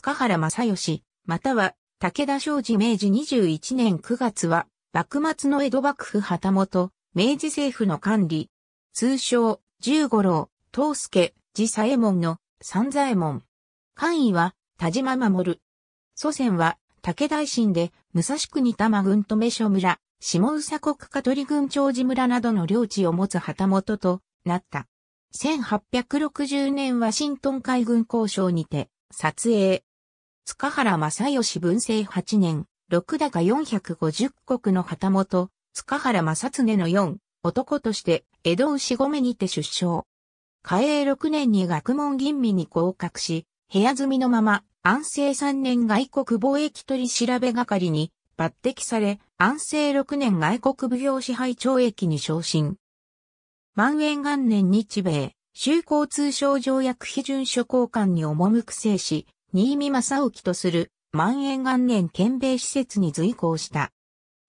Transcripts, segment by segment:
塚原正義、または、武田商事明治21年9月は、幕末の江戸幕府旗本、明治政府の管理、通称、十五郎、東助、自左衛門の三左衛門。官位は、田島守。祖先は、武田維新で、武蔵国玉郡と目所村、下宇佐国香取郡長寺村などの領地を持つ旗本となった。1860年ワシントン海軍交渉にて、撮影、塚原正義文政8年、六高450国の旗本、塚原正常の四、男として、江戸牛米にて出生。嘉永6年に学問吟味に合格し、部屋住みのまま、安政3年外国貿易取調べ係に抜擢され、安政6年外国奉行支配懲役に昇進。万延元年日米、州交通省条約批准書交換に赴く制し、新見正興とする万円元年県米施設に随行した。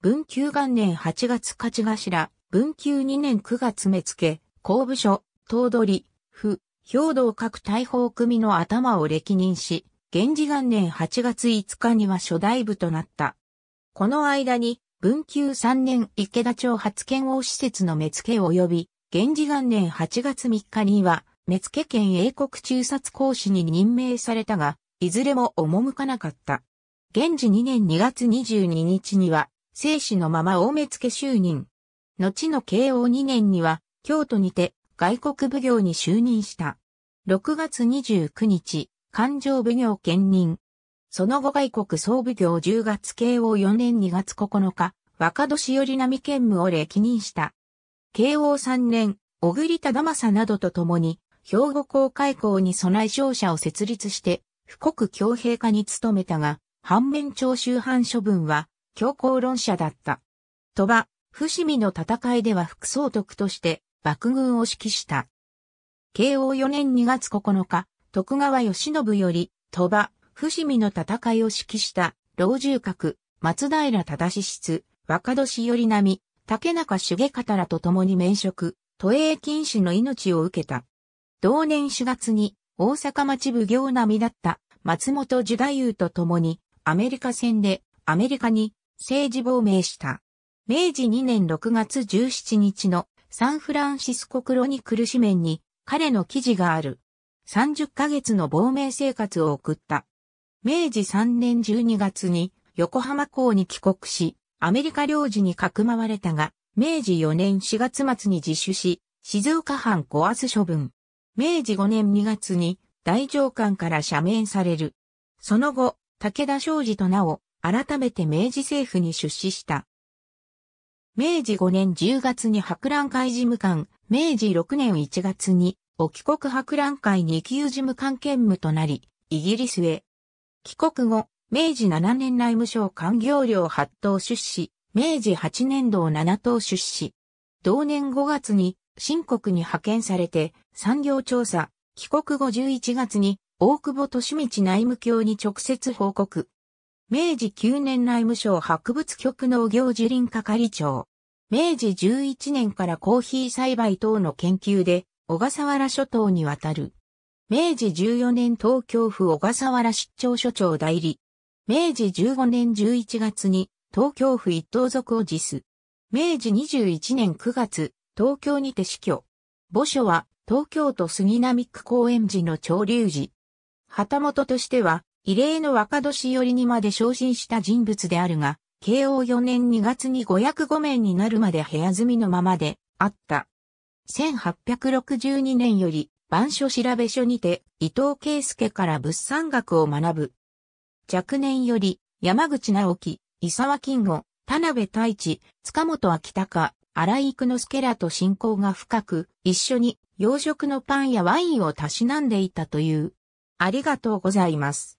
文久元年8月勝頭、文久2年9月目付、公部署、頭取、府、兵道各大砲組の頭を歴任し、源氏元年8月5日には初代部となった。この間に、文久3年池田町発見王施設の目付及び、源氏元年8月3日には、目付県英国中殺公使に任命されたが、いずれも赴かなかった。現時2年2月22日には、生死のまま大目付就任。後の慶応2年には、京都にて外国奉行に就任した。6月29日、勘定奉行兼任。その後外国総奉行10月慶応4年2月9日、若年寄並兼務を歴任した。慶応3年、小栗忠政などと共に、兵庫公開校に備え商社を設立して、富国強兵化に努めたが、反面徴収犯処分は強行論者だった。鳥場伏見の戦いでは副総督として幕軍を指揮した。慶応4年2月9日、徳川義信より鳥場伏見の戦いを指揮した老中閣、松平忠室、若年寄並、竹中重方らと共に免職、都営禁止の命を受けた。同年4月に大阪町奉行並だった松本樹太夫と共にアメリカ戦でアメリカに政治亡命した。明治2年6月17日のサンフランシスコクロニクル紙面に彼の記事がある。30ヶ月の亡命生活を送った。明治3年12月に横浜港に帰国し、アメリカ領事にかくまわれたが、明治4年4月末に自首し、静岡藩小圧処分。明治5年2月に大上官から赦免される。その後、武田商事と名を改めて明治政府に出資した。明治5年10月に博覧会事務官、明治6年1月に、お帰国博覧会に級事務官兼務となり、イギリスへ。帰国後、明治7年内務省官業料8等出資、明治8年度7等出資。同年5月に新国に派遣されて、産業調査、帰国後11月に、大久保利道内務卿に直接報告。明治9年内務省博物局農業樹林係長。明治11年からコーヒー栽培等の研究で、小笠原諸島に渡る。明治14年東京府小笠原出張所長代理。明治15年11月に東京府一等族を辞す。明治21年9月、東京にて死去。墓所は、東京都杉並区公園寺の潮流寺。旗本としては、異例の若年寄りにまで昇進した人物であるが、慶応4年2月に505名になるまで部屋住みのままであった。1862年より、番所調べ所にて、伊藤圭介から物産学を学ぶ。若年より、山口直樹、伊沢金吾、田辺太一、塚本明隆、荒井育之助らと親交が深く、一緒に洋食のパンやワインをたしなんでいたという。ありがとうございます。